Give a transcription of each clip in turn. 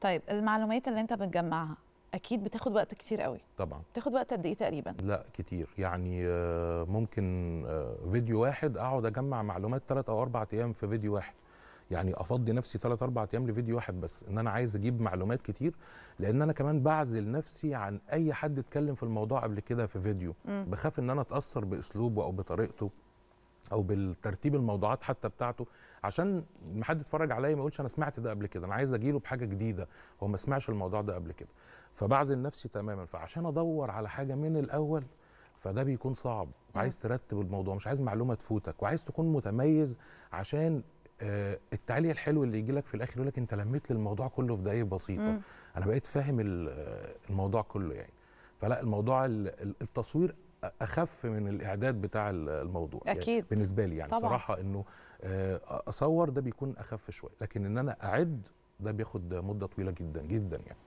طيب المعلومات اللي انت بتجمعها اكيد بتاخد وقت كتير قوي طبعا بتاخد وقت قد ايه تقريبا لا كتير يعني آه، ممكن آه، فيديو واحد اقعد اجمع معلومات 3 او 4 ايام في فيديو واحد يعني افضي نفسي 3 4 ايام لفيديو واحد بس ان انا عايز اجيب معلومات كتير لان انا كمان بعزل نفسي عن اي حد اتكلم في الموضوع قبل كده في فيديو م. بخاف ان انا اتاثر باسلوبه او بطريقته او بالترتيب الموضوعات حتى بتاعته عشان ما حد اتفرج عليا ما يقولش انا سمعت ده قبل كده انا عايز اجيله بحاجه جديده هو ما سمعش الموضوع ده قبل كده فبعزل نفسي تماما فعشان ادور على حاجه من الاول فده بيكون صعب وعايز ترتب الموضوع مش عايز معلومه تفوتك وعايز تكون متميز عشان آه، التعليق الحلو اللي يجي لك في الاخر يقول لك انت لميت للموضوع كله في دقائق بسيطه مم. انا بقيت فاهم آه، الموضوع كله يعني فلا الموضوع التصوير اخف من الاعداد بتاع الموضوع يعني أكيد. يعني بالنسبه لي يعني طبعا. صراحه انه آه، اصور ده بيكون اخف شويه لكن ان انا اعد ده بياخد مده طويله جدا جدا يعني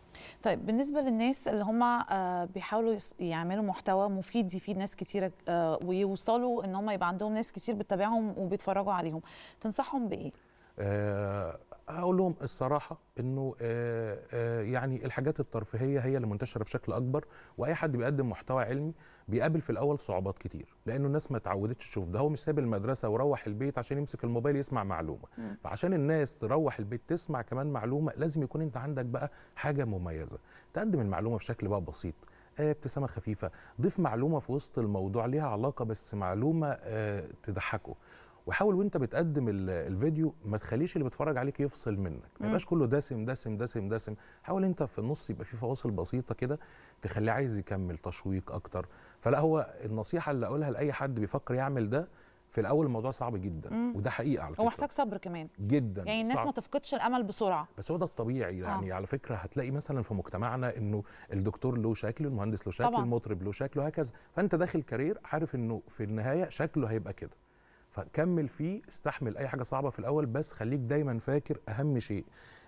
طيب بالنسبة للناس اللي هم آه، بيحاولوا يعملوا محتوى مفيد يفيد ناس كتيرة آه، ويوصلوا ان هم يبقى عندهم ناس كتير بتتابعهم وبيتفرجوا عليهم تنصحهم بإيه؟ اقول لهم الصراحه انه آه، آه، يعني الحاجات الترفيهيه هي اللي منتشره بشكل اكبر واي حد بيقدم محتوى علمي بيقابل في الاول صعوبات كتير لانه الناس ما اتعودتش تشوف ده هو مش ساب المدرسه وروح البيت عشان يمسك الموبايل يسمع معلومه فعشان الناس تروح البيت تسمع كمان معلومه لازم يكون انت عندك بقى حاجه مميزه تقدم المعلومه بشكل بقى بسيط آه، ابتسامه خفيفه ضيف معلومه في وسط الموضوع ليها علاقه بس معلومه تضحكه وحاول وانت بتقدم الفيديو ما تخليش اللي بيتفرج عليك يفصل منك ما يبقاش كله دسم دسم دسم دسم حاول انت في النص يبقى في فواصل بسيطه كده تخليه عايز يكمل تشويق اكتر فلا هو النصيحه اللي اقولها لاي حد بيفكر يعمل ده في الاول الموضوع صعب جدا مم. وده حقيقه على فكره ومحتاج صبر كمان جدا يعني الناس صعب. ما تفقدش الامل بسرعه بس هو ده الطبيعي آه. يعني آه. على فكره هتلاقي مثلا في مجتمعنا انه الدكتور له شكل المهندس له شكل طبعا. المطرب له شكله هكذا فانت داخل كارير عارف انه في النهايه شكله هيبقى كده فكمل فيه استحمل اي حاجه صعبه في الاول بس خليك دايما فاكر اهم شيء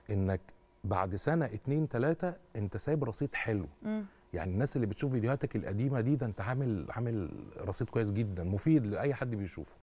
انك بعد سنه اتنين تلاته انت سايب رصيد حلو م. يعني الناس اللي بتشوف فيديوهاتك القديمه دي ده انت عامل عامل رصيد كويس جدا مفيد لاي حد بيشوفه